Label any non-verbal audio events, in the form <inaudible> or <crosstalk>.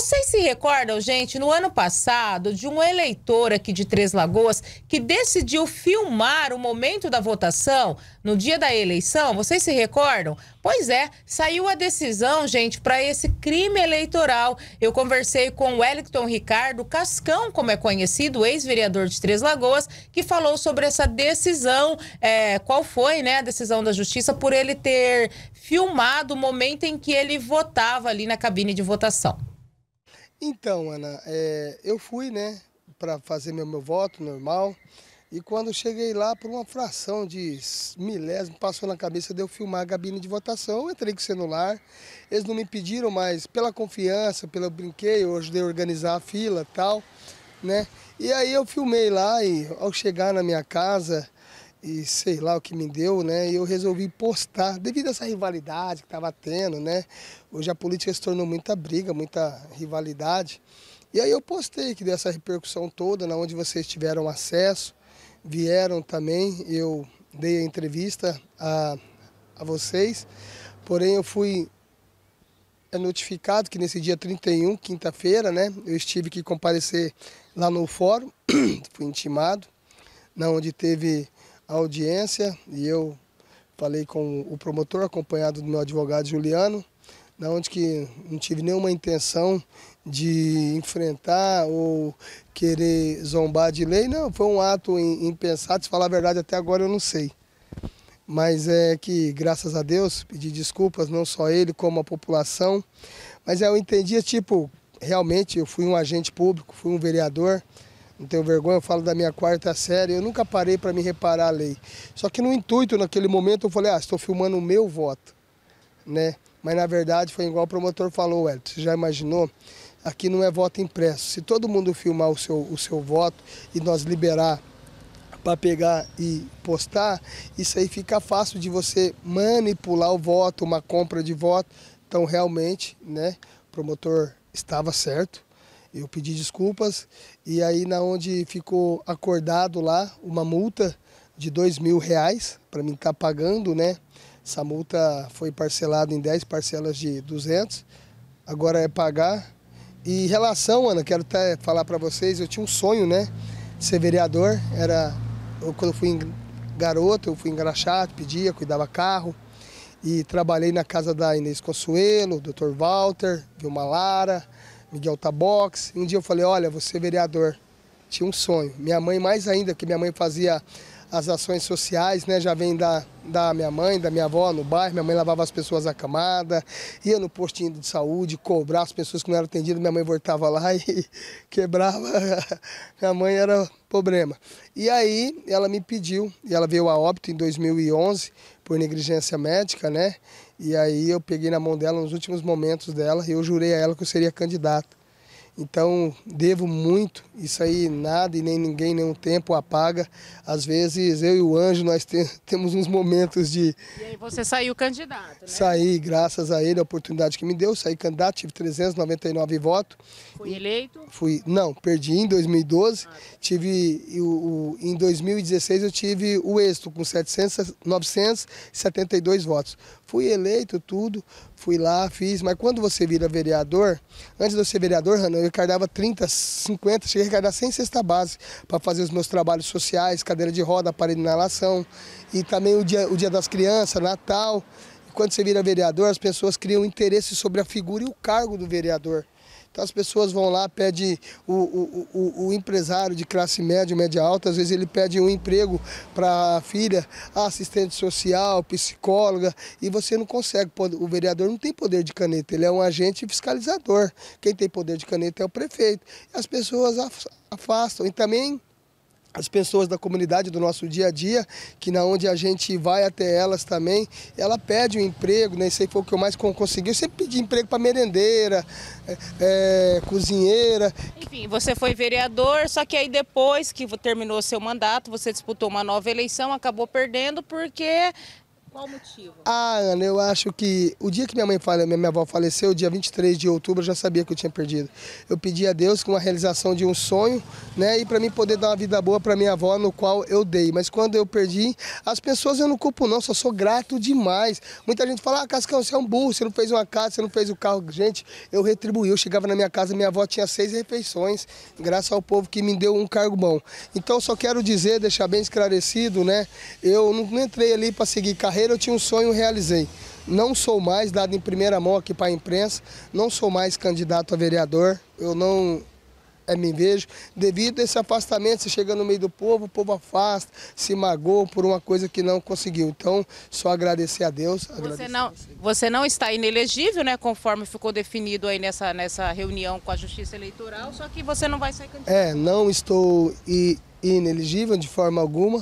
Vocês se recordam, gente, no ano passado, de um eleitor aqui de Três Lagoas que decidiu filmar o momento da votação no dia da eleição? Vocês se recordam? Pois é, saiu a decisão, gente, para esse crime eleitoral. Eu conversei com o Wellington Ricardo Cascão, como é conhecido, ex-vereador de Três Lagoas, que falou sobre essa decisão, é, qual foi né, a decisão da justiça por ele ter filmado o momento em que ele votava ali na cabine de votação. Então, Ana, é, eu fui, né, para fazer meu, meu voto normal. E quando cheguei lá, por uma fração de milésimo, passou na cabeça de eu filmar a cabine de votação. Eu entrei com o celular. Eles não me pediram mais, pela confiança, pelo brinquedo, ajudei a organizar a fila tal, né? E aí eu filmei lá e ao chegar na minha casa, e sei lá o que me deu, né? E eu resolvi postar, devido a essa rivalidade que estava tendo, né? Hoje a política se tornou muita briga, muita rivalidade. E aí eu postei que dessa repercussão toda, na onde vocês tiveram acesso, vieram também, eu dei a entrevista a, a vocês, porém eu fui é, notificado que nesse dia 31, quinta-feira, né? Eu estive que comparecer lá no fórum, <clears throat> fui intimado, na onde teve a audiência e eu falei com o promotor, acompanhado do meu advogado Juliano, na onde que não tive nenhuma intenção de enfrentar ou querer zombar de lei, não, foi um ato impensado, se falar a verdade até agora eu não sei. Mas é que, graças a Deus, pedi desculpas, não só ele, como a população. Mas eu entendia, tipo, realmente eu fui um agente público, fui um vereador, não tenho vergonha, eu falo da minha quarta série, eu nunca parei para me reparar a lei. Só que no intuito, naquele momento, eu falei, ah, estou filmando o meu voto, né? Mas na verdade foi igual o promotor falou, Wellington, você já imaginou? Aqui não é voto impresso. Se todo mundo filmar o seu, o seu voto e nós liberar para pegar e postar, isso aí fica fácil de você manipular o voto, uma compra de voto. Então realmente, né, o promotor estava certo eu pedi desculpas e aí na onde ficou acordado lá uma multa de dois mil reais para mim estar tá pagando, né? Essa multa foi parcelada em 10 parcelas de 200, agora é pagar. E em relação, Ana, quero até falar para vocês, eu tinha um sonho, né, ser vereador. Era eu, quando eu fui garoto, eu fui engraxado, pedia, cuidava carro e trabalhei na casa da Inês Consuelo, Dr. Walter, Vilma Lara, Miguel Tabox. Tá um dia eu falei, olha, você é vereador, tinha um sonho. Minha mãe mais ainda, que minha mãe fazia as ações sociais, né? Já vem da, da minha mãe, da minha avó no bairro. Minha mãe lavava as pessoas acamadas, ia no postinho de saúde, cobrar as pessoas que não eram atendidas. Minha mãe voltava lá <laughs> e quebrava. Minha mãe era problema. E aí ela me pediu, e ela veio a óbito em 2011 por negligência médica, né? E aí eu peguei na mão dela nos últimos momentos dela e eu jurei a ela que eu seria candidato. Então, devo muito, isso aí nada e nem ninguém, nenhum tempo apaga. Às vezes, eu e o Anjo, nós te, <laughs> temos uns momentos de... E aí você saiu candidato, né? Saí, graças a ele, a oportunidade que me deu, saí candidato, tive 399 votos. fui eleito? Fui, não, perdi em 2012. Ah. Tá. Tive, o, o, em 2016 eu tive o êxito com 700, 972 votos. Fui eleito, tudo, fui lá, fiz, mas quando você vira vereador, antes de eu ser vereador, Rana, eu arrecadava 30, 50, cheguei a arrecadar 100 cesta base para fazer os meus trabalhos sociais, cadeira de roda, aparelho de inalação. E também o dia, o dia das Crianças, Natal. quando você vira vereador, as pessoas criam interesse sobre a figura e o cargo do vereador. Então as pessoas vão lá, pedem o, o, o, o empresário de classe média, média alta, às vezes ele pede um emprego para a filha, assistente social, psicóloga, e você não consegue. O vereador não tem poder de caneta, ele é um agente fiscalizador. Quem tem poder de caneta é o prefeito. E as pessoas afastam. E também as pessoas da comunidade do nosso dia a dia, que na onde a gente vai até elas também, ela pede um emprego, nem né? sei foi o que eu mais consegui. Eu sempre pedi emprego para merendeira, é, é, cozinheira. Enfim, você foi vereador, só que aí depois que terminou seu mandato, você disputou uma nova eleição, acabou perdendo porque qual o motivo? Ah, Ana, eu acho que o dia que minha mãe fale, minha, minha avó faleceu, dia 23 de outubro, eu já sabia que eu tinha perdido. Eu pedi a Deus com a realização de um sonho, né? E para mim poder dar uma vida boa para minha avó, no qual eu dei. Mas quando eu perdi, as pessoas eu não culpo não, só sou grato demais. Muita gente fala: "Ah, Cascão, você é um burro, você não fez uma casa, você não fez o um carro". Gente, eu retribuí. Eu chegava na minha casa, minha avó tinha seis refeições, graças ao povo que me deu um cargo bom. Então só quero dizer, deixar bem esclarecido, né? Eu não entrei ali para seguir carreira carreira eu tinha um sonho, realizei. Não sou mais, dado em primeira mão aqui para a imprensa, não sou mais candidato a vereador, eu não é, me vejo. Devido a esse afastamento, você chega no meio do povo, o povo afasta, se magoa por uma coisa que não conseguiu. Então, só agradecer a Deus. Você, agradecer não, a você não está inelegível, né? Conforme ficou definido aí nessa, nessa reunião com a Justiça Eleitoral, só que você não vai ser candidato. É, não estou inelegível de forma alguma.